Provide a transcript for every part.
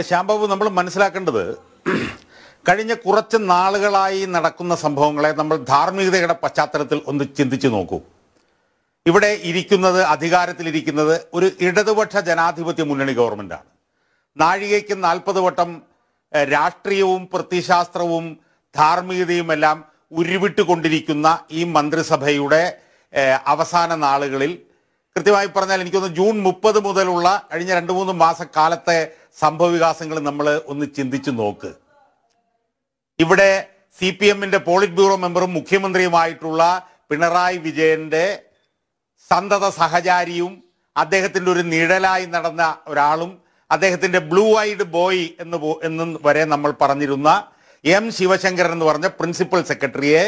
അല്ല ശ്യാംബാബു നമ്മൾ മനസ്സിലാക്കേണ്ടത് കഴിഞ്ഞ കുറച്ച് നാളുകളായി നടക്കുന്ന സംഭവങ്ങളെ നമ്മൾ ധാർമ്മികതയുടെ പശ്ചാത്തലത്തിൽ ഒന്ന് ചിന്തിച്ചു നോക്കൂ ഇവിടെ ഇരിക്കുന്നത് അധികാരത്തിലിരിക്കുന്നത് ഒരു ഇടതുപക്ഷ ജനാധിപത്യ മുന്നണി ഗവൺമെൻറ്റാണ് നാഴികയ്ക്ക് നാൽപ്പത് വട്ടം രാഷ്ട്രീയവും പ്രത്യശാസ്ത്രവും ധാർമ്മികതയുമെല്ലാം ഉരുവിട്ടുകൊണ്ടിരിക്കുന്ന ഈ മന്ത്രിസഭയുടെ അവസാന നാളുകളിൽ കൃത്യമായി പറഞ്ഞാൽ എനിക്കൊന്ന് ജൂൺ മുപ്പത് മുതലുള്ള കഴിഞ്ഞ രണ്ട് മൂന്ന് മാസക്കാലത്തെ സംഭവവികാസങ്ങൾ നമ്മൾ ഒന്ന് ചിന്തിച്ചു നോക്ക് ഇവിടെ സി പി എമ്മിന്റെ പോളിറ്റ് ബ്യൂറോ മെമ്പറും മുഖ്യമന്ത്രിയുമായിട്ടുള്ള പിണറായി വിജയന്റെ സന്തത സഹചാരിയും അദ്ദേഹത്തിൻ്റെ ഒരു നിഴലായി നടന്ന ഒരാളും അദ്ദേഹത്തിൻ്റെ ബ്ലൂ ഐഡ് ബോയ് എന്ന് എന്ന് വരെ നമ്മൾ പറഞ്ഞിരുന്ന എം ശിവശങ്കരൻ എന്ന് പറഞ്ഞ പ്രിൻസിപ്പൽ സെക്രട്ടറിയെ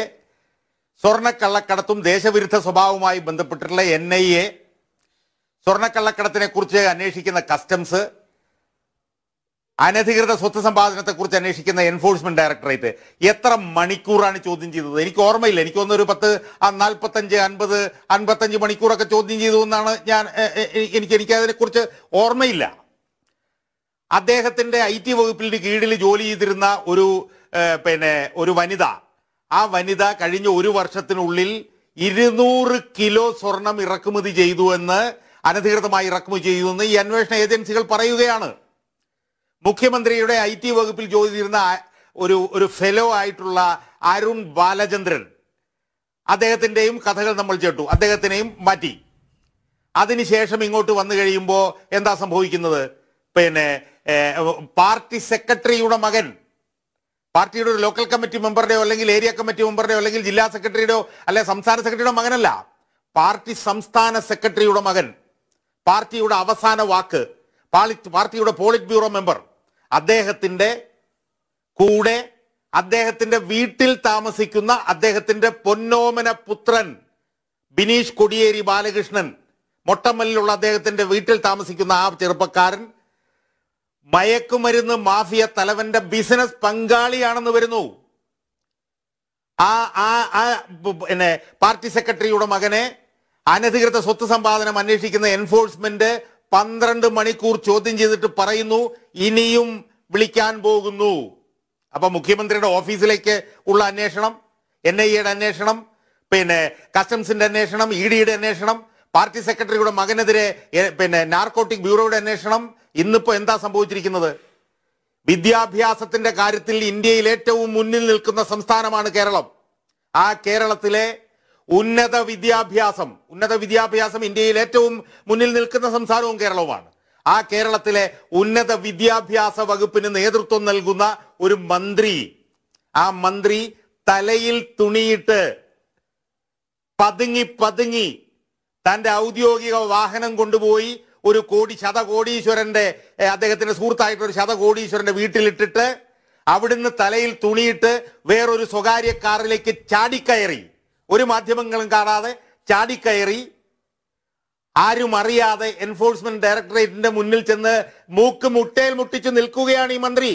സ്വർണ്ണക്കള്ളക്കടത്തും ദേശവിരുദ്ധ സ്വഭാവവുമായി ബന്ധപ്പെട്ടിട്ടുള്ള എൻ ഐ എ കുറിച്ച് അന്വേഷിക്കുന്ന കസ്റ്റംസ് അനധികൃത സ്വത്ത് സമ്പാദനത്തെക്കുറിച്ച് അന്വേഷിക്കുന്ന എൻഫോഴ്സ്മെന്റ് ഡയറക്ടറേറ്റ് എത്ര മണിക്കൂറാണ് ചോദ്യം ചെയ്തത് എനിക്ക് ഓർമ്മയില്ല എനിക്ക് ഒന്നൊരു പത്ത് നാൽപ്പത്തഞ്ച് അൻപത് അൻപത്തഞ്ച് മണിക്കൂറൊക്കെ ചോദ്യം ചെയ്തു എന്നാണ് ഞാൻ എനിക്ക് എനിക്ക് അതിനെക്കുറിച്ച് ഓർമ്മയില്ല അദ്ദേഹത്തിന്റെ ഐ ടി വകുപ്പിന്റെ കീഴിൽ ജോലി ചെയ്തിരുന്ന ഒരു പിന്നെ ഒരു വനിത ആ വനിത കഴിഞ്ഞ ഒരു വർഷത്തിനുള്ളിൽ ഇരുന്നൂറ് കിലോ സ്വർണം ഇറക്കുമതി ചെയ്തു എന്ന് അനധികൃതമായി ഇറക്കുമതി ചെയ്തു എന്ന് ഈ അന്വേഷണ ഏജൻസികൾ പറയുകയാണ് മുഖ്യമന്ത്രിയുടെ ഐ ടി വകുപ്പിൽ ജോലി ചെയ്തിരുന്ന ഒരു ഒരു ഫെലോ ആയിട്ടുള്ള അരുൺ ബാലചന്ദ്രൻ അദ്ദേഹത്തിൻ്റെയും കഥകൾ നമ്മൾ ചേട്ടു അദ്ദേഹത്തിനെയും മാറ്റി അതിനുശേഷം ഇങ്ങോട്ട് വന്നു കഴിയുമ്പോൾ എന്താ സംഭവിക്കുന്നത് പിന്നെ പാർട്ടി സെക്രട്ടറിയുടെ മകൻ പാർട്ടിയുടെ ഒരു ലോക്കൽ കമ്മിറ്റി മെമ്പറുടെയോ അല്ലെങ്കിൽ ഏരിയ കമ്മിറ്റി മെമ്പറുടെയോ അല്ലെങ്കിൽ ജില്ലാ സെക്രട്ടറിയുടെയോ അല്ലെ സംസ്ഥാന സെക്രട്ടറിയുടെ മകനല്ല പാർട്ടി സംസ്ഥാന സെക്രട്ടറിയുടെ മകൻ പാർട്ടിയുടെ അവസാന വാക്ക് പാർട്ടിയുടെ പോളിറ്റ് ബ്യൂറോ മെമ്പർ അദ്ദേഹത്തിന്റെ കൂടെ അദ്ദേഹത്തിന്റെ വീട്ടിൽ താമസിക്കുന്ന അദ്ദേഹത്തിന്റെ പൊന്നോമന പുത്രൻ ബിനീഷ് കൊടിയേരി ബാലകൃഷ്ണൻ മൊട്ടമ്മലിലുള്ള അദ്ദേഹത്തിന്റെ വീട്ടിൽ താമസിക്കുന്ന ആ ചെറുപ്പക്കാരൻ മയക്കുമരുന്ന് മാഫിയ തലവന്റെ ബിസിനസ് പങ്കാളിയാണെന്ന് വരുന്നു ആ ആ ആ പിന്നെ പാർട്ടി സെക്രട്ടറിയുടെ മകനെ അനധികൃത സ്വത്ത് സമ്പാദനം അന്വേഷിക്കുന്ന എൻഫോഴ്സ്മെന്റ് പന്ത്രണ്ട് മണിക്കൂർ ചോദ്യം ചെയ്തിട്ട് പറയുന്നു ഇനിയും വിളിക്കാൻ പോകുന്നു അപ്പൊ മുഖ്യമന്ത്രിയുടെ ഓഫീസിലേക്ക് ഉള്ള അന്വേഷണം എൻ ഐ എയുടെ അന്വേഷണം പിന്നെ കസ്റ്റംസിന്റെ അന്വേഷണം ഇ ഡിയുടെ അന്വേഷണം പാർട്ടി സെക്രട്ടറിയുടെ മകനെതിരെ പിന്നെ നാർക്കോട്ടിക് ബ്യൂറോയുടെ അന്വേഷണം ഇന്നിപ്പോ എന്താ സംഭവിച്ചിരിക്കുന്നത് വിദ്യാഭ്യാസത്തിന്റെ കാര്യത്തിൽ ഇന്ത്യയിൽ ഏറ്റവും മുന്നിൽ നിൽക്കുന്ന സംസ്ഥാനമാണ് കേരളം ആ കേരളത്തിലെ ഉന്നത വിദ്യാഭ്യാസം ഉന്നത വിദ്യാഭ്യാസം ഇന്ത്യയിൽ ഏറ്റവും മുന്നിൽ നിൽക്കുന്ന സംസ്ഥാനവും കേരളവുമാണ് ആ കേരളത്തിലെ ഉന്നത വിദ്യാഭ്യാസ വകുപ്പിന് നേതൃത്വം നൽകുന്ന ഒരു മന്ത്രി ആ മന്ത്രി തലയിൽ തുണിയിട്ട് പതുങ്ങി പതുങ്ങി തന്റെ ഔദ്യോഗിക വാഹനം കൊണ്ടുപോയി ഒരു കോടി ശതകോടീശ്വരന്റെ അദ്ദേഹത്തിന്റെ സുഹൃത്തായിട്ട് ഒരു ശതകോടീശ്വരന്റെ വീട്ടിലിട്ടിട്ട് അവിടുന്ന് തലയിൽ തുണിയിട്ട് വേറൊരു സ്വകാര്യ കാറിലേക്ക് ചാടിക്കയറി ഒരു മാധ്യമങ്ങളും കാണാതെ ചാടിക്കയറി ആരും അറിയാതെ എൻഫോഴ്സ്മെന്റ് ഡയറക്ടറേറ്റിന്റെ മുന്നിൽ ചെന്ന് മൂക്ക് മുട്ടയിൽ മുട്ടിച്ചു നിൽക്കുകയാണ് ഈ മന്ത്രി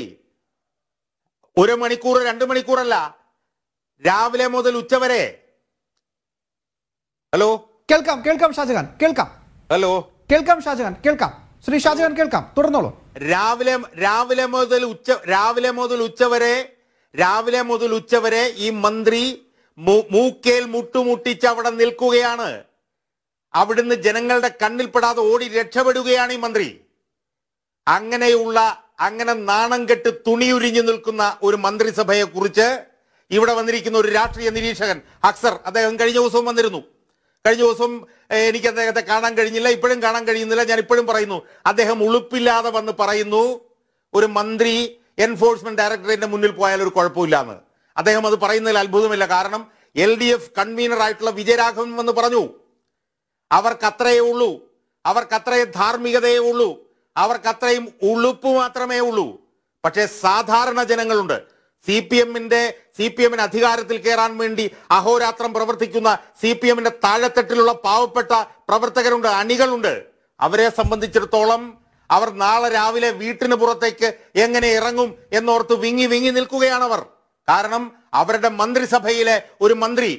ഒരു മണിക്കൂർ രണ്ട് മണിക്കൂറല്ല രാവിലെ മുതൽ ഉച്ചവരെ ഹലോ കേൾക്കാം കേൾക്കാം ഷാജഹാൻ കേൾക്കാം ഹലോ കേൾക്കാം ഷാജഹാൻ കേൾക്കാം ശ്രീ ഷാജഹാൻ കേൾക്കാം തുടർന്നോളൂ രാവിലെ രാവിലെ മുതൽ ഉച്ച രാവിലെ മുതൽ ഉച്ചവരെ രാവിലെ മുതൽ ഉച്ചവരെ ഈ മന്ത്രി മൂക്കേൽ മുട്ടുമുട്ടിച്ച് അവിടെ നിൽക്കുകയാണ് അവിടുന്ന് ജനങ്ങളുടെ കണ്ണിൽപ്പെടാതെ ഓടി രക്ഷപ്പെടുകയാണ് ഈ മന്ത്രി അങ്ങനെയുള്ള അങ്ങനെ നാണം കെട്ട് തുണിയുരിഞ്ഞു നിൽക്കുന്ന ഒരു മന്ത്രിസഭയെ കുറിച്ച് ഇവിടെ വന്നിരിക്കുന്ന ഒരു രാഷ്ട്രീയ നിരീക്ഷകൻ അക്സർ അദ്ദേഹം കഴിഞ്ഞ ദിവസവും വന്നിരുന്നു കഴിഞ്ഞ ദിവസം എനിക്ക് അദ്ദേഹത്തെ കാണാൻ കഴിഞ്ഞില്ല ഇപ്പോഴും കാണാൻ കഴിയുന്നില്ല ഞാൻ ഇപ്പോഴും പറയുന്നു അദ്ദേഹം ഉളുപ്പില്ലാതെ വന്ന് പറയുന്നു ഒരു മന്ത്രി എൻഫോഴ്സ്മെന്റ് ഡയറക്ടറേറ്റിന്റെ മുന്നിൽ പോയാൽ ഒരു കുഴപ്പമില്ലാന്ന് അദ്ദേഹം അത് പറയുന്നതിൽ അത്ഭുതമില്ല കാരണം എൽ ഡി എഫ് ആയിട്ടുള്ള വിജയരാഘവൻ എന്ന് പറഞ്ഞു അവർക്കത്രയേ ഉള്ളൂ അവർക്കത്രയേ ധാർമ്മികതയേ ഉള്ളൂ അവർക്കത്രയും ഉളുപ്പ് മാത്രമേ ഉള്ളൂ പക്ഷേ സാധാരണ ജനങ്ങളുണ്ട് സി പി എമ്മിന്റെ സി പി എമ്മിന് അധികാരത്തിൽ കയറാൻ വേണ്ടി അഹോരാത്രം പ്രവർത്തിക്കുന്ന സി പി എമ്മിന്റെ താഴെത്തട്ടിലുള്ള പാവപ്പെട്ട പ്രവർത്തകരുണ്ട് അണികളുണ്ട് അവരെ സംബന്ധിച്ചിടത്തോളം അവർ നാളെ രാവിലെ വീട്ടിന് പുറത്തേക്ക് എങ്ങനെ ഇറങ്ങും എന്നോർത്ത് വിങ്ങി വിങ്ങി നിൽക്കുകയാണ് അവർ കാരണം അവരുടെ മന്ത്രിസഭയിലെ ഒരു മന്ത്രി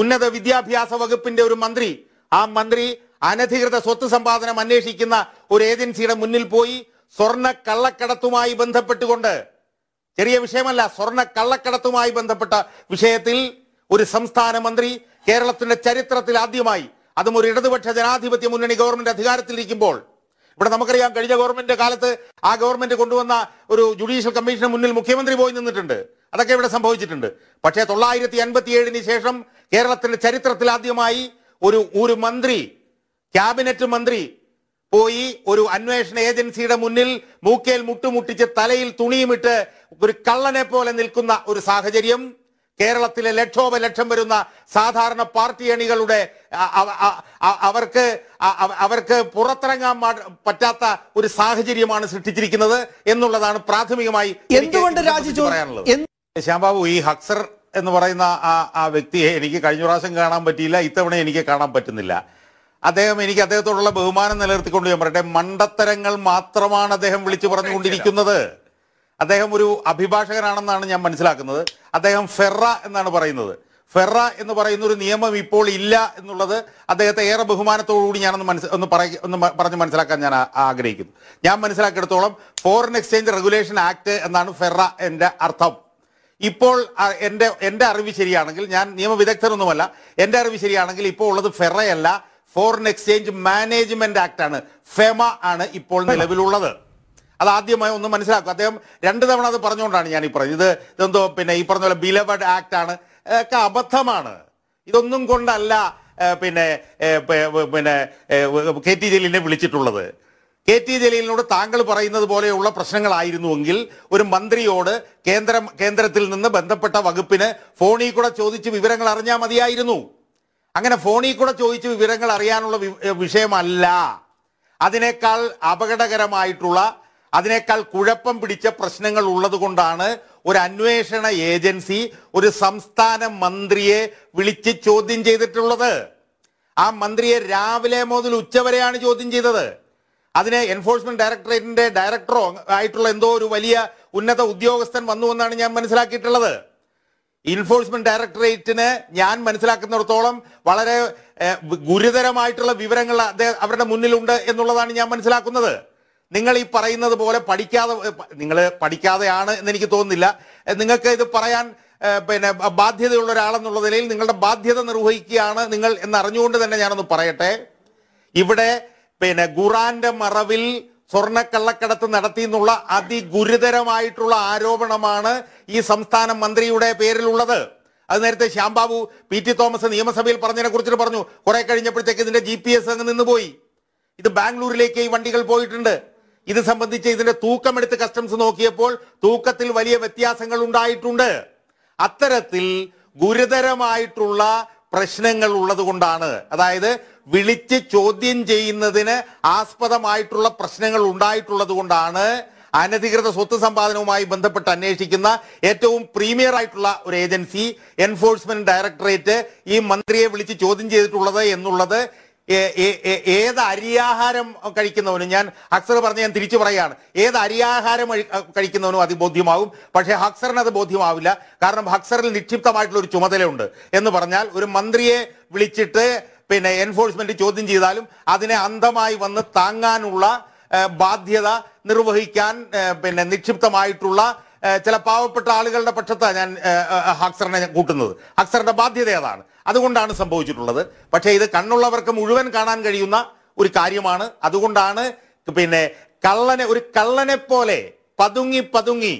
ഉന്നത വിദ്യാഭ്യാസ വകുപ്പിന്റെ ഒരു മന്ത്രി ആ മന്ത്രി അനധികൃത സ്വത്ത് സമ്പാദനം അന്വേഷിക്കുന്ന ഒരു ഏജൻസിയുടെ മുന്നിൽ പോയി സ്വർണ്ണ കള്ളക്കടത്തുമായി ബന്ധപ്പെട്ടുകൊണ്ട് ചെറിയ വിഷയമല്ല സ്വർണ്ണ കള്ളക്കടത്തുമായി ബന്ധപ്പെട്ട വിഷയത്തിൽ ഒരു സംസ്ഥാന മന്ത്രി കേരളത്തിന്റെ ചരിത്രത്തിൽ ആദ്യമായി അതും ഒരു ഇടതുപക്ഷ ജനാധിപത്യ മുന്നണി ഗവൺമെന്റ് അധികാരത്തിലിരിക്കുമ്പോൾ ഇവിടെ നമുക്കറിയാം കഴിഞ്ഞ ഗവൺമെന്റിന്റെ കാലത്ത് ആ ഗവൺമെന്റ് കൊണ്ടുവന്ന ഒരു ജുഡീഷ്യൽ കമ്മീഷന് മുന്നിൽ മുഖ്യമന്ത്രി പോയി നിന്നിട്ടുണ്ട് അതൊക്കെ ഇവിടെ സംഭവിച്ചിട്ടുണ്ട് പക്ഷേ തൊള്ളായിരത്തി അൻപത്തി ഏഴിന് ശേഷം കേരളത്തിന്റെ ചരിത്രത്തിൽ ആദ്യമായി ഒരു ഒരു മന്ത്രി ക്യാബിനറ്റ് മന്ത്രി പോയി ഒരു അന്വേഷണ ഏജൻസിയുടെ മുന്നിൽ മൂക്കേൽ മുട്ടുമുട്ടിച്ച് തലയിൽ തുണിയുമിട്ട് ഒരു കള്ളനെ പോലെ നിൽക്കുന്ന ഒരു സാഹചര്യം കേരളത്തിലെ ലക്ഷോപലക്ഷം വരുന്ന സാധാരണ പാർട്ടി അണികളുടെ അവർക്ക് അവർക്ക് പുറത്തിറങ്ങാൻ പറ്റാത്ത ഒരു സാഹചര്യമാണ് സൃഷ്ടിച്ചിരിക്കുന്നത് എന്നുള്ളതാണ് പ്രാഥമികമായി എന്തുകൊണ്ട് രാജു പറയാനുള്ളത് ശ്യാംബാബു ഈ ഹക്സർ എന്ന് പറയുന്ന ആ ആ വ്യക്തിയെ എനിക്ക് കഴിഞ്ഞ പ്രാവശ്യം കാണാൻ പറ്റിയില്ല ഇത്തവണ എനിക്ക് കാണാൻ പറ്റുന്നില്ല അദ്ദേഹം എനിക്ക് അദ്ദേഹത്തോടുള്ള ബഹുമാനം നിലനിർത്തിക്കൊണ്ട് ഞാൻ പറയട്ടെ മണ്ടത്തരങ്ങൾ മാത്രമാണ് അദ്ദേഹം വിളിച്ചു പറഞ്ഞുകൊണ്ടിരിക്കുന്നത് അദ്ദേഹം ഒരു അഭിഭാഷകനാണെന്നാണ് ഞാൻ മനസ്സിലാക്കുന്നത് അദ്ദേഹം ഫെറ എന്നാണ് പറയുന്നത് ഫെറ എന്ന് പറയുന്ന ഒരു നിയമം ഇപ്പോൾ ഇല്ല എന്നുള്ളത് അദ്ദേഹത്തെ ഏറെ ബഹുമാനത്തോടുകൂടി ഞാനൊന്ന് മനസ്സിൽ ഒന്ന് പറയ ഒന്ന് പറഞ്ഞ് മനസ്സിലാക്കാൻ ഞാൻ ആഗ്രഹിക്കുന്നു ഞാൻ മനസ്സിലാക്കിയെടുത്തോളം ഫോറിൻ എക്സ്ചേഞ്ച് റെഗുലേഷൻ ആക്ട് എന്നാണ് ഫെറ എൻ്റെ അർത്ഥം ഇപ്പോൾ എൻ്റെ എൻ്റെ അറിവ് ശരിയാണെങ്കിൽ ഞാൻ നിയമവിദഗ്ധരൊന്നുമല്ല എൻ്റെ അറിവ് ശരിയാണെങ്കിൽ ഇപ്പോൾ ഉള്ളത് ഫെറയല്ല ഫോറിൻ എക്സ്ചേഞ്ച് മാനേജ്മെന്റ് ആക്ട് ആണ് ഫെമ ആണ് ഇപ്പോൾ നിലവിലുള്ളത് അത് ആദ്യമായി ഒന്ന് മനസ്സിലാക്കും അദ്ദേഹം രണ്ട് തവണ അത് പറഞ്ഞുകൊണ്ടാണ് ഞാൻ ഈ പറഞ്ഞത് ഇത് എന്തോ പിന്നെ ഈ പറഞ്ഞ പോലെ ബിലവഡ് ആക്ട് ആണ് ഒക്കെ അബദ്ധമാണ് ഇതൊന്നും കൊണ്ടല്ല പിന്നെ പിന്നെ കെ ടി ജലീലിനെ വിളിച്ചിട്ടുള്ളത് കെ ടി ജലീലിനോട് താങ്കൾ പറയുന്നത് പോലെയുള്ള പ്രശ്നങ്ങളായിരുന്നുവെങ്കിൽ ഒരു മന്ത്രിയോട് കേന്ദ്രം കേന്ദ്രത്തിൽ നിന്ന് ബന്ധപ്പെട്ട വകുപ്പിന് ഫോണിൽ കൂടെ ചോദിച്ച് വിവരങ്ങൾ അറിഞ്ഞാൽ മതിയായിരുന്നു അങ്ങനെ ഫോണിൽ കൂടെ ചോദിച്ച് വിവരങ്ങൾ അറിയാനുള്ള വിഷയമല്ല അതിനേക്കാൾ അപകടകരമായിട്ടുള്ള അതിനേക്കാൾ കുഴപ്പം പിടിച്ച പ്രശ്നങ്ങൾ ഉള്ളത് ഒരു അന്വേഷണ ഏജൻസി ഒരു സംസ്ഥാന മന്ത്രിയെ വിളിച്ച് ചോദ്യം ചെയ്തിട്ടുള്ളത് ആ മന്ത്രിയെ രാവിലെ മുതൽ ഉച്ചവരെയാണ് ചോദ്യം ചെയ്തത് അതിനെ എൻഫോഴ്സ്മെന്റ് ഡയറക്ടറേറ്റിന്റെ ഡയറക്ടറോ ആയിട്ടുള്ള എന്തോ ഒരു വലിയ ഉന്നത ഉദ്യോഗസ്ഥൻ വന്നു എന്നാണ് ഞാൻ മനസ്സിലാക്കിയിട്ടുള്ളത് എൻഫോഴ്സ്മെന്റ് ഡയറക്ടറേറ്റിന് ഞാൻ മനസ്സിലാക്കുന്നിടത്തോളം വളരെ ഗുരുതരമായിട്ടുള്ള വിവരങ്ങൾ അവരുടെ മുന്നിലുണ്ട് എന്നുള്ളതാണ് ഞാൻ മനസ്സിലാക്കുന്നത് നിങ്ങൾ ഈ പറയുന്നത് പോലെ പഠിക്കാതെ നിങ്ങൾ പഠിക്കാതെയാണ് എന്ന് എനിക്ക് തോന്നുന്നില്ല നിങ്ങൾക്ക് ഇത് പറയാൻ പിന്നെ ബാധ്യതയുള്ള ഒരാളെന്നുള്ള നിലയിൽ നിങ്ങളുടെ ബാധ്യത നിർവഹിക്കുകയാണ് നിങ്ങൾ എന്നറിഞ്ഞുകൊണ്ട് തന്നെ ഞാനൊന്ന് പറയട്ടെ ഇവിടെ പിന്നെ ഖുറാന്റെ മറവിൽ സ്വർണ്ണക്കള്ളക്കടത്ത് നടത്തി എന്നുള്ള അതിഗുരുതരമായിട്ടുള്ള ആരോപണമാണ് ഈ സംസ്ഥാന മന്ത്രിയുടെ പേരിലുള്ളത് അത് നേരത്തെ ശ്യാംബാബു പി ടി തോമസ് നിയമസഭയിൽ പറഞ്ഞതിനെ കുറിച്ചിട്ട് പറഞ്ഞു കുറെ കഴിഞ്ഞപ്പോഴത്തേക്ക് ഇതിന്റെ ജി പി എസ് അങ്ങ് പോയി ഇത് ബാംഗ്ലൂരിലേക്ക് ഈ വണ്ടികൾ പോയിട്ടുണ്ട് ഇത് സംബന്ധിച്ച് ഇതിന്റെ തൂക്കമെടുത്ത് കസ്റ്റംസ് നോക്കിയപ്പോൾ തൂക്കത്തിൽ വലിയ വ്യത്യാസങ്ങൾ ഉണ്ടായിട്ടുണ്ട് അത്തരത്തിൽ ഗുരുതരമായിട്ടുള്ള പ്രശ്നങ്ങൾ ഉള്ളത് കൊണ്ടാണ് അതായത് വിളിച്ച് ചോദ്യം ചെയ്യുന്നതിന് ആസ്പദമായിട്ടുള്ള പ്രശ്നങ്ങൾ ഉണ്ടായിട്ടുള്ളത് കൊണ്ടാണ് അനധികൃത സ്വത്ത് സമ്പാദനവുമായി ബന്ധപ്പെട്ട് അന്വേഷിക്കുന്ന ഏറ്റവും പ്രീമിയർ ആയിട്ടുള്ള ഒരു ഏജൻസി എൻഫോഴ്സ്മെന്റ് ഡയറക്ടറേറ്റ് ഈ മന്ത്രിയെ വിളിച്ച് ചോദ്യം ചെയ്തിട്ടുള്ളത് എന്നുള്ളത് ഏത് അരിയാഹാരം കഴിക്കുന്നവനും ഞാൻ അക്സർ പറഞ്ഞ് ഞാൻ തിരിച്ചു പറയാണ് ഏത് അരിയാഹാരം കഴിക്കുന്നവനും അത് ബോധ്യമാവും പക്ഷേ ഹക്സറിന് അത് ബോധ്യമാവില്ല കാരണം ഹക്സറിൽ നിക്ഷിപ്തമായിട്ടുള്ള ഒരു ചുമതലയുണ്ട് എന്ന് പറഞ്ഞാൽ ഒരു മന്ത്രിയെ വിളിച്ചിട്ട് പിന്നെ എൻഫോഴ്സ്മെന്റ് ചോദ്യം ചെയ്താലും അതിനെ അന്ധമായി വന്ന് താങ്ങാനുള്ള ബാധ്യത നിർവഹിക്കാൻ പിന്നെ നിക്ഷിപ്തമായിട്ടുള്ള ചില പാവപ്പെട്ട ആളുകളുടെ പക്ഷത്താണ് ഞാൻ ഹക്സറിനെ കൂട്ടുന്നത് ഹക്സറിന്റെ ബാധ്യത അതാണ് അതുകൊണ്ടാണ് സംഭവിച്ചിട്ടുള്ളത് പക്ഷേ ഇത് കണ്ണുള്ളവർക്ക് മുഴുവൻ കാണാൻ കഴിയുന്ന ഒരു കാര്യമാണ് അതുകൊണ്ടാണ് പിന്നെ കള്ളനെ ഒരു കള്ളനെ പോലെ പതുങ്ങി പതുങ്ങി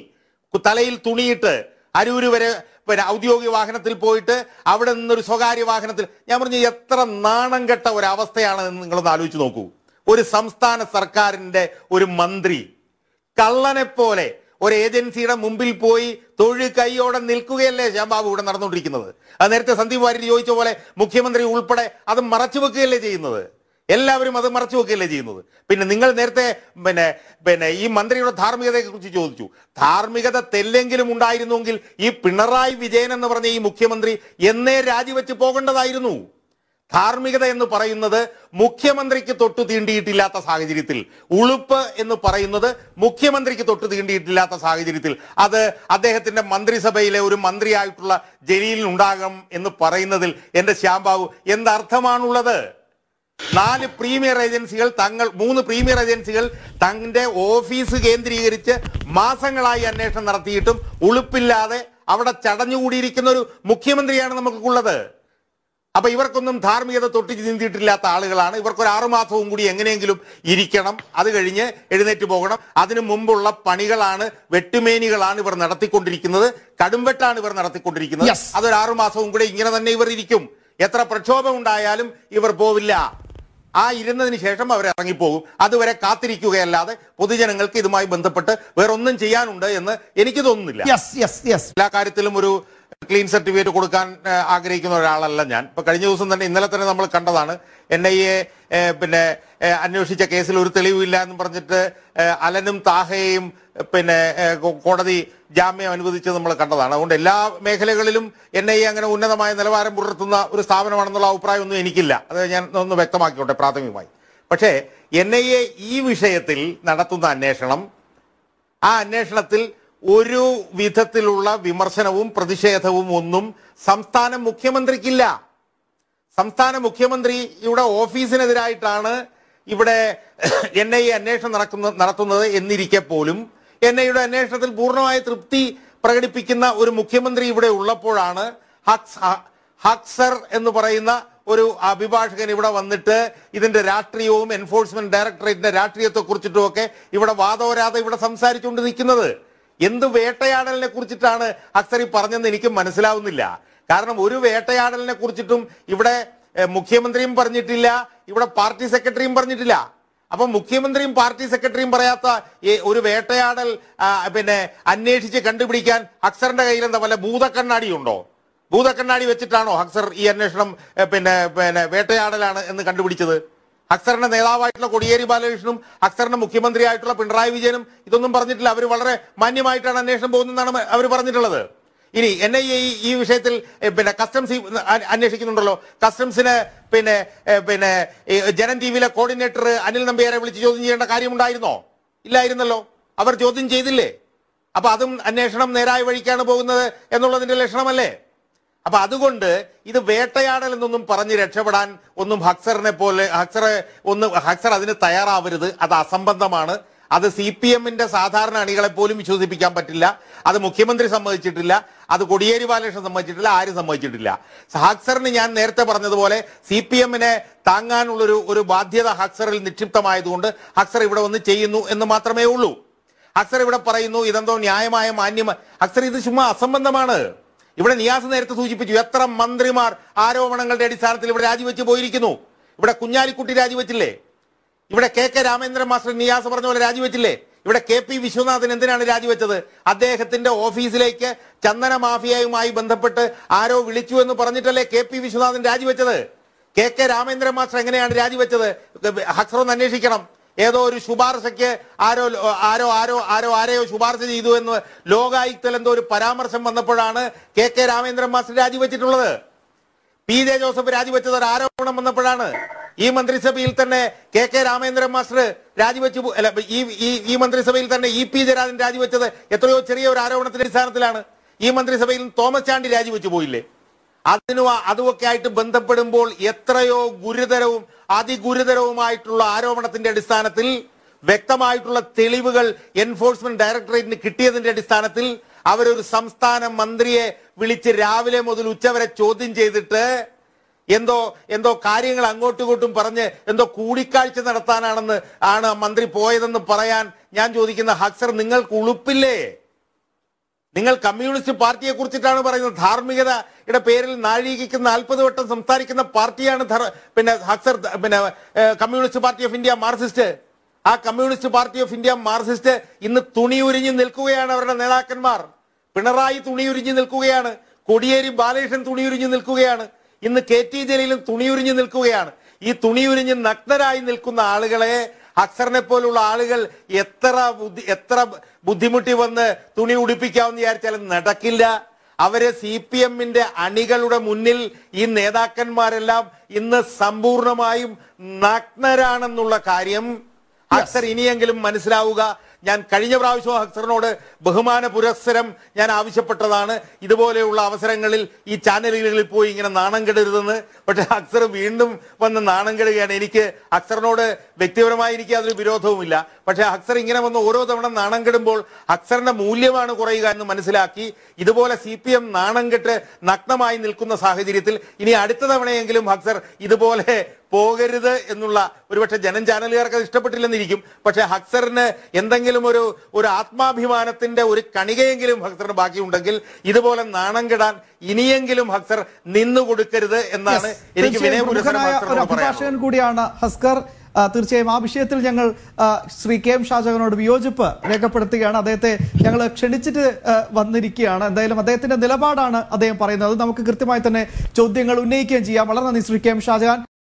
തലയിൽ തുണിയിട്ട് അരൂര് വരെ പിന്നെ ഔദ്യോഗിക വാഹനത്തിൽ പോയിട്ട് അവിടെ നിന്നൊരു സ്വകാര്യ വാഹനത്തിൽ ഞാൻ പറഞ്ഞു എത്ര നാണം കെട്ട ഒരവസ്ഥയാണ് നിങ്ങളൊന്ന് ആലോചിച്ച് നോക്കൂ ഒരു സംസ്ഥാന സർക്കാരിന്റെ ഒരു മന്ത്രി കള്ളനെ പോലെ ഒരു ഏജൻസിയുടെ മുമ്പിൽ പോയി തൊഴിൽ കൈയോടെ നിൽക്കുകയല്ലേ ശ്യാംബാബു ഇവിടെ നടന്നുകൊണ്ടിരിക്കുന്നത് അത് നേരത്തെ സന്ദീപ് വാര്യർ ചോദിച്ച പോലെ മുഖ്യമന്ത്രി ഉൾപ്പെടെ അത് മറച്ചു വെക്കുകയല്ലേ ചെയ്യുന്നത് എല്ലാവരും അത് മറച്ചു വെക്കുകയല്ലേ ചെയ്യുന്നത് പിന്നെ നിങ്ങൾ നേരത്തെ പിന്നെ പിന്നെ ഈ മന്ത്രിയുടെ കുറിച്ച് ചോദിച്ചു ധാർമ്മികത തെല്ലെങ്കിലും ഉണ്ടായിരുന്നുവെങ്കിൽ ഈ പിണറായി വിജയൻ എന്ന് പറഞ്ഞ ഈ മുഖ്യമന്ത്രി എന്നേ രാജിവെച്ച് പോകേണ്ടതായിരുന്നു ധാർമ്മികത എന്ന് പറയുന്നത് മുഖ്യമന്ത്രിക്ക് തൊട്ട് തീണ്ടിയിട്ടില്ലാത്ത സാഹചര്യത്തിൽ ഉളുപ്പ് എന്ന് പറയുന്നത് മുഖ്യമന്ത്രിക്ക് തൊട്ട് തീണ്ടിയിട്ടില്ലാത്ത സാഹചര്യത്തിൽ അത് അദ്ദേഹത്തിന്റെ മന്ത്രിസഭയിലെ ഒരു മന്ത്രിയായിട്ടുള്ള ജലീലിനുണ്ടാകാം എന്ന് പറയുന്നതിൽ എൻ്റെ ശ്യാംബാബു എന്തർത്ഥമാണുള്ളത് നാല് പ്രീമിയർ ഏജൻസികൾ തങ്ങൾ മൂന്ന് പ്രീമിയർ ഏജൻസികൾ തങ്ങളുടെ ഓഫീസ് കേന്ദ്രീകരിച്ച് മാസങ്ങളായി അന്വേഷണം നടത്തിയിട്ടും ഉളുപ്പില്ലാതെ അവിടെ ചടഞ്ഞുകൂടിയിരിക്കുന്ന ഒരു മുഖ്യമന്ത്രിയാണ് നമുക്കുള്ളത് അപ്പൊ ഇവർക്കൊന്നും ധാർമ്മികത തൊട്ട് ചിന്തിയിട്ടില്ലാത്ത ആളുകളാണ് ഇവർക്കൊരു ആറുമാസവും കൂടി എങ്ങനെയെങ്കിലും ഇരിക്കണം അത് കഴിഞ്ഞ് എഴുന്നേറ്റ് പോകണം അതിനു മുമ്പുള്ള പണികളാണ് വെട്ടുമേനികളാണ് ഇവർ നടത്തിക്കൊണ്ടിരിക്കുന്നത് കടുംവെട്ടാണ് ഇവർ നടത്തിക്കൊണ്ടിരിക്കുന്നത് അതൊരു ആറുമാസവും കൂടി ഇങ്ങനെ തന്നെ ഇവർ ഇരിക്കും എത്ര പ്രക്ഷോഭം ഉണ്ടായാലും ഇവർ പോവില്ല ആ ഇരുന്നതിന് ശേഷം അവർ ഇറങ്ങിപ്പോകും അതുവരെ കാത്തിരിക്കുകയല്ലാതെ പൊതുജനങ്ങൾക്ക് ഇതുമായി ബന്ധപ്പെട്ട് വേറൊന്നും ചെയ്യാനുണ്ട് എന്ന് എനിക്ക് തോന്നുന്നില്ല എല്ലാ കാര്യത്തിലും ഒരു ക്ലീൻ സർട്ടിഫിക്കറ്റ് കൊടുക്കാൻ ആഗ്രഹിക്കുന്ന ഒരാളല്ല ഞാൻ ഇപ്പൊ കഴിഞ്ഞ ദിവസം തന്നെ ഇന്നലെ തന്നെ നമ്മൾ കണ്ടതാണ് എൻ ഐ എ പിന്നെ അന്വേഷിച്ച കേസിൽ ഒരു തെളിവില്ല എന്ന് പറഞ്ഞിട്ട് അലനും താഹയെയും പിന്നെ കോടതി ജാമ്യം അനുവദിച്ചത് നമ്മൾ കണ്ടതാണ് അതുകൊണ്ട് എല്ലാ മേഖലകളിലും എൻ ഐ എ അങ്ങനെ ഉന്നതമായ നിലവാരം പുലർത്തുന്ന ഒരു സ്ഥാപനമാണെന്നുള്ള ഒന്നും എനിക്കില്ല അത് ഞാൻ ഒന്ന് വ്യക്തമാക്കിക്കോട്ടെ പ്രാഥമികമായി പക്ഷേ എൻ ഐ എ ഈ വിഷയത്തിൽ നടത്തുന്ന അന്വേഷണം ആ അന്വേഷണത്തിൽ ഒരു വിധത്തിലുള്ള വിമർശനവും പ്രതിഷേധവും ഒന്നും സംസ്ഥാന മുഖ്യമന്ത്രിക്കില്ല സംസ്ഥാന മുഖ്യമന്ത്രിയുടെ ഓഫീസിനെതിരായിട്ടാണ് ഇവിടെ എൻ ഐ എ അന്വേഷണം നടക്കുന്ന നടത്തുന്നത് എന്നിരിക്കെ പോലും എൻ ഐയുടെ അന്വേഷണത്തിൽ പൂർണ്ണമായ തൃപ്തി പ്രകടിപ്പിക്കുന്ന ഒരു മുഖ്യമന്ത്രി ഇവിടെ ഉള്ളപ്പോഴാണ് ഹക്സർ എന്ന് പറയുന്ന ഒരു അഭിഭാഷകൻ ഇവിടെ വന്നിട്ട് ഇതിന്റെ രാഷ്ട്രീയവും എൻഫോഴ്സ്മെന്റ് ഡയറക്ടറേറ്റിന്റെ രാഷ്ട്രീയത്തെ കുറിച്ചിട്ടും ഒക്കെ ഇവിടെ വാദവരാതെ ഇവിടെ സംസാരിച്ചുകൊണ്ട് നിൽക്കുന്നത് എന്ത് വേട്ടയാടലിനെ കുറിച്ചിട്ടാണ് അക്സറി പറഞ്ഞെന്ന് എനിക്ക് മനസ്സിലാവുന്നില്ല കാരണം ഒരു വേട്ടയാടലിനെ കുറിച്ചിട്ടും ഇവിടെ മുഖ്യമന്ത്രിയും പറഞ്ഞിട്ടില്ല ഇവിടെ പാർട്ടി സെക്രട്ടറിയും പറഞ്ഞിട്ടില്ല അപ്പൊ മുഖ്യമന്ത്രിയും പാർട്ടി സെക്രട്ടറിയും പറയാത്ത ഒരു വേട്ടയാടൽ പിന്നെ അന്വേഷിച്ച് കണ്ടുപിടിക്കാൻ അക്സറിന്റെ കയ്യിൽ എന്താ വല്ല ഉണ്ടോ ഭൂതക്കണ്ണാടി വെച്ചിട്ടാണോ അക്സർ ഈ അന്വേഷണം പിന്നെ പിന്നെ വേട്ടയാടലാണ് എന്ന് കണ്ടുപിടിച്ചത് അക്സറിന്റെ നേതാവായിട്ടുള്ള കോടിയേരി ബാലകൃഷ്ണനും അക്സറിന്റെ മുഖ്യമന്ത്രിയായിട്ടുള്ള പിണറായി വിജയനും ഇതൊന്നും പറഞ്ഞിട്ടില്ല അവർ വളരെ മാന്യമായിട്ടാണ് അന്വേഷണം പോകുന്നതെന്നാണ് അവർ പറഞ്ഞിട്ടുള്ളത് ഇനി എൻ ഐ എ ഈ വിഷയത്തിൽ പിന്നെ കസ്റ്റംസ് അന്വേഷിക്കുന്നുണ്ടല്ലോ കസ്റ്റംസിന് പിന്നെ പിന്നെ ജനൻ ടി വിയിലെ കോർഡിനേറ്റർ അനിൽ നമ്പിയാരെ വിളിച്ച് ചോദ്യം ചെയ്യേണ്ട കാര്യമുണ്ടായിരുന്നോ ഇല്ലായിരുന്നല്ലോ അവർ ചോദ്യം ചെയ്തില്ലേ അപ്പൊ അതും അന്വേഷണം നേരായ വഴിക്കാണ് പോകുന്നത് എന്നുള്ളതിന്റെ ലക്ഷണമല്ലേ അപ്പൊ അതുകൊണ്ട് ഇത് വേട്ടയാടൽ എന്നൊന്നും പറഞ്ഞ് രക്ഷപ്പെടാൻ ഒന്നും ഹക്സറിനെ പോലെ ഹക്സറെ ഒന്ന് ഹക്സർ അതിന് തയ്യാറാവരുത് അത് അസംബന്ധമാണ് അത് സി പി എമ്മിന്റെ സാധാരണ അണികളെ പോലും വിശ്വസിപ്പിക്കാൻ പറ്റില്ല അത് മുഖ്യമന്ത്രി സമ്മതിച്ചിട്ടില്ല അത് കൊടിയേരി ബാലകൃഷ്ണൻ സമ്മതിച്ചിട്ടില്ല ആരും സമ്മതിച്ചിട്ടില്ല ഹാക്സറിന് ഞാൻ നേരത്തെ പറഞ്ഞതുപോലെ സി പി എമ്മിനെ താങ്ങാനുള്ളൊരു ഒരു ബാധ്യത ഹാക്സറിൽ നിക്ഷിപ്തമായതുകൊണ്ട് ഹക്സർ ഇവിടെ വന്ന് ചെയ്യുന്നു എന്ന് മാത്രമേ ഉള്ളൂ ഹക്സർ ഇവിടെ പറയുന്നു ഇതെന്തോ ന്യായമായ മാന്യമ ഹക്സർ ഇത് ചുമ്മാ അസംബന്ധമാണ് ഇവിടെ നിയാസ് നേരത്തെ സൂചിപ്പിച്ചു എത്ര മന്ത്രിമാർ ആരോപണങ്ങളുടെ അടിസ്ഥാനത്തിൽ ഇവിടെ രാജിവെച്ച് പോയിരിക്കുന്നു ഇവിടെ കുഞ്ഞാലിക്കുട്ടി രാജിവെച്ചില്ലേ ഇവിടെ K K Ramendran master Niyas പറഞ്ഞ പോലെ രാജിവെച്ചില്ലേ ഇവിടെ കെ പി വിശ്വനാഥൻ എന്തിനാണ് രാജിവെച്ചത് അദ്ദേഹത്തിന്റെ ഓഫീസിലേക്ക് ചന്ദന മാഫിയയുമായി ബന്ധപ്പെട്ട് ആരോ വിളിച്ചു എന്ന് പറഞ്ഞിട്ടല്ലേ കെ പി വിശ്വനാഥൻ രാജിവെച്ചത് കെ കെ രാമേന്ദ്രൻ മാസ്റ്റർ എങ്ങനെയാണ് രാജിവെച്ചത് ഹസ്രം അന്വേഷിക്കണം ഏതോ ഒരു ശുപാർശയ്ക്ക് ആരോ ആരോ ആരോ ആരോ ആരെയോ ശുപാർശ ചെയ്തു എന്ന് ലോകായുക്തൽ എന്തോ ഒരു പരാമർശം വന്നപ്പോഴാണ് കെ കെ രാമേന്ദ്രൻ മാസ്റ്റർ രാജിവെച്ചിട്ടുള്ളത് പി ജെ ജോസഫ് രാജിവെച്ചത് ഒരു ആരോപണം വന്നപ്പോഴാണ് ഈ മന്ത്രിസഭയിൽ തന്നെ കെ കെ രാമേന്ദ്രൻ മാസ്റ്റർ രാജിവെച്ചു അല്ല ഈ ഈ മന്ത്രിസഭയിൽ തന്നെ ഇ പി ജയരാജൻ രാജിവെച്ചത് എത്രയോ ചെറിയ ഒരു ആരോപണത്തിന്റെ അടിസ്ഥാനത്തിലാണ് ഈ മന്ത്രിസഭയിൽ തോമസ് ചാണ്ടി രാജിവെച്ചു പോയില്ലേ അതിനു അതുമൊക്കെ ആയിട്ട് ബന്ധപ്പെടുമ്പോൾ എത്രയോ ഗുരുതരവും അതിഗുരുതരവുമായിട്ടുള്ള ആരോപണത്തിന്റെ അടിസ്ഥാനത്തിൽ വ്യക്തമായിട്ടുള്ള തെളിവുകൾ എൻഫോഴ്സ്മെന്റ് ഡയറക്ടറേറ്റിന് കിട്ടിയതിന്റെ അടിസ്ഥാനത്തിൽ അവരൊരു സംസ്ഥാന മന്ത്രിയെ വിളിച്ച് രാവിലെ മുതൽ ഉച്ചവരെ ചോദ്യം ചെയ്തിട്ട് എന്തോ എന്തോ കാര്യങ്ങൾ അങ്ങോട്ടും ഇങ്ങോട്ടും പറഞ്ഞ് എന്തോ കൂടിക്കാഴ്ച നടത്താനാണെന്ന് ആണ് മന്ത്രി പോയതെന്ന് പറയാൻ ഞാൻ ചോദിക്കുന്ന ഹക്സർ നിങ്ങൾക്ക് ഉളുപ്പില്ലേ നിങ്ങൾ കമ്മ്യൂണിസ്റ്റ് പാർട്ടിയെ കുറിച്ചിട്ടാണ് പറയുന്നത് ധാർമ്മികതയുടെ പേരിൽ നാഴികയ്ക്ക് നാൽപ്പത് വട്ടം സംസാരിക്കുന്ന പാർട്ടിയാണ് പിന്നെ ഹക്സർ പിന്നെ Communist Party of India Marxist ആ Communist Party of India Marxist ഇന്ന് തുണിയുരിഞ്ഞ് നിൽക്കുകയാണ് അവരുടെ നേതാക്കന്മാർ പിണറായി തുണിയുരിഞ്ഞ് നിൽക്കുകയാണ് കൊടിയേരി ബാലകൃഷ്ണൻ തുണിയുരിഞ്ഞ് നിൽക്കുകയാണ് ഇന്ന് കെ ടി ജലീലും തുണിയുരിഞ്ഞ് നിൽക്കുകയാണ് ഈ തുണിയുരിഞ്ഞ് നഗ്നരായി നിൽക്കുന്ന ആളുകളെ അക്സറിനെ പോലുള്ള ആളുകൾ എത്ര ബുദ്ധി എത്ര ബുദ്ധിമുട്ടി വന്ന് തുണി ഉടുപ്പിക്കാമെന്ന് വിചാരിച്ചാലും നടക്കില്ല അവരെ സി പി എമ്മിന്റെ അണികളുടെ മുന്നിൽ ഈ നേതാക്കന്മാരെല്ലാം ഇന്ന് സമ്പൂർണമായും നഗ്നരാണെന്നുള്ള കാര്യം അക്സർ ഇനിയെങ്കിലും മനസ്സിലാവുക ഞാൻ കഴിഞ്ഞ പ്രാവശ്യം ഹക്സറിനോട് ബഹുമാന പുരസ്സരം ഞാൻ ആവശ്യപ്പെട്ടതാണ് ഇതുപോലെയുള്ള അവസരങ്ങളിൽ ഈ ചാനലുകളിൽ പോയി ഇങ്ങനെ നാണം കെടരുതെന്ന് പക്ഷെ ഹക്സർ വീണ്ടും വന്ന് നാണം കെടുകയാണ് എനിക്ക് ഹക്സറിനോട് വ്യക്തിപരമായി എനിക്ക് അതൊരു വിരോധവുമില്ല പക്ഷെ ഹക്സർ ഇങ്ങനെ വന്ന് ഓരോ തവണ നാണം കെടുമ്പോൾ ഹക്സറിന്റെ മൂല്യമാണ് കുറയുക എന്ന് മനസ്സിലാക്കി ഇതുപോലെ സി പി എം നാണം കെട്ട് നഗ്നമായി നിൽക്കുന്ന സാഹചര്യത്തിൽ ഇനി അടുത്ത തവണയെങ്കിലും ഹക്സർ ഇതുപോലെ പോകരുത് എന്നുള്ള ഒരുപക്ഷെ ജനം ചാനലുകാർക്ക് അത് ഇഷ്ടപ്പെട്ടില്ലെന്നിരിക്കും പക്ഷെ ഹക്സറിന് എന്തെങ്കിലും ഒരു ഒരു ആത്മാഭിമാനത്തിന്റെ ഒരു കണികയെങ്കിലും ഹക്സറിന് ബാക്കിയുണ്ടെങ്കിൽ ഇതുപോലെ നാണം കിടാൻ ഇനിയെങ്കിലും ഹക്സർ നിന്നു കൊടുക്കരുത് എന്നാണ് എനിക്ക് വിനയപുരസ്കാരൻ കൂടിയാണ് ഹസ്കർ തീർച്ചയായും ആ വിഷയത്തിൽ ഞങ്ങൾ ശ്രീ കെ എം ഷാജകനോട് വിയോജിപ്പ് രേഖപ്പെടുത്തുകയാണ് അദ്ദേഹത്തെ ഞങ്ങൾ ക്ഷണിച്ചിട്ട് വന്നിരിക്കുകയാണ് എന്തായാലും അദ്ദേഹത്തിന്റെ നിലപാടാണ് അദ്ദേഹം പറയുന്നത് നമുക്ക് കൃത്യമായി തന്നെ ചോദ്യങ്ങൾ ഉന്നയിക്കുകയും ചെയ്യാം വളരെ നന്ദി ശ്രീ കെ എം ഷാജഹാൻ